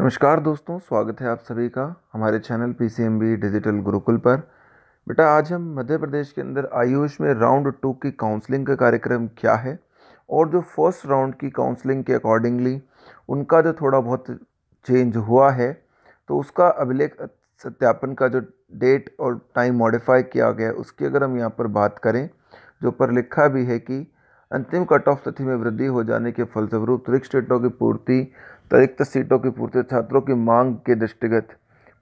नमस्कार दोस्तों स्वागत है आप सभी का हमारे चैनल पी डिजिटल गुरुकुल पर बेटा आज हम मध्य प्रदेश के अंदर आयुष में राउंड टू की काउंसलिंग का कार्यक्रम क्या है और जो फर्स्ट राउंड की काउंसलिंग के अकॉर्डिंगली उनका जो थोड़ा बहुत चेंज हुआ है तो उसका अभिलेख सत्यापन का जो डेट और टाइम मॉडिफाई किया गया उसकी अगर हम यहाँ पर बात करें जो पर लिखा भी है कि अंतिम कट ऑफ तिथि में वृद्धि हो जाने के फलस्वरूप रिक्त सीटों की पूर्ति रिक्त सीटों की पूर्ति छात्रों की मांग के दृष्टिगत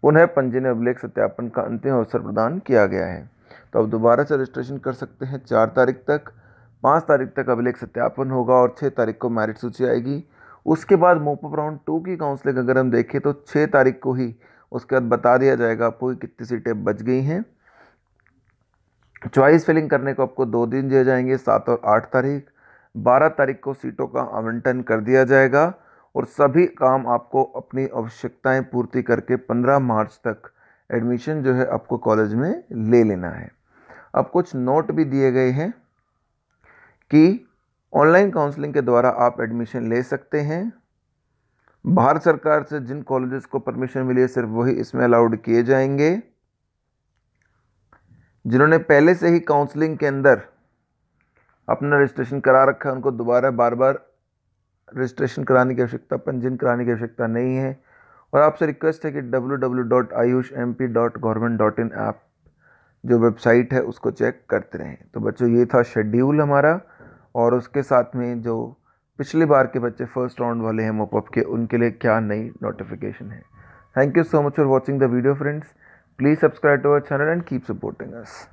पुनः पंजी अभिलेख सत्यापन का अंतिम अवसर प्रदान किया गया है तो अब दोबारा से रजिस्ट्रेशन कर सकते हैं चार तारीख तक पाँच तारीख तक अभिलेख सत्यापन होगा और छः तारीख को मैरिट सूची आएगी उसके बाद मोपअप राउंड टू की काउंसलिंग अगर हम देखें तो छः तारीख को ही उसके बाद बता दिया जाएगा आपको कितनी सीटें बच गई हैं चॉइस फिलिंग करने को आपको दो दिन दिए जाएंगे सात और आठ तारीख बारह तारीख को सीटों का आवंटन कर दिया जाएगा और सभी काम आपको अपनी आवश्यकताएं पूर्ति करके पंद्रह मार्च तक एडमिशन जो है आपको कॉलेज में ले लेना है अब कुछ नोट भी दिए गए हैं कि ऑनलाइन काउंसलिंग के द्वारा आप एडमिशन ले सकते हैं भारत सरकार से जिन कॉलेजेस को परमिशन मिली है सिर्फ वही इसमें अलाउड किए जाएंगे जिन्होंने पहले से ही काउंसलिंग के अंदर अपना रजिस्ट्रेशन करा रखा है उनको दोबारा बार बार रजिस्ट्रेशन कराने की आवश्यकता पंजीयन कराने की आवश्यकता नहीं है और आपसे रिक्वेस्ट है कि इन ऐप जो वेबसाइट है उसको चेक करते रहें तो बच्चों ये था शेड्यूल हमारा और उसके साथ में जो पिछली बार के बच्चे फर्स्ट राउंड वाले हैं मोपअप के उनके लिए क्या नई नोटिफिकेशन है thank you so much for watching the video friends Please subscribe to our channel and keep supporting us.